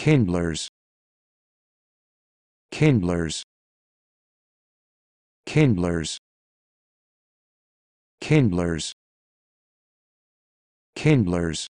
kindlers kindlers kindlers kindlers kindlers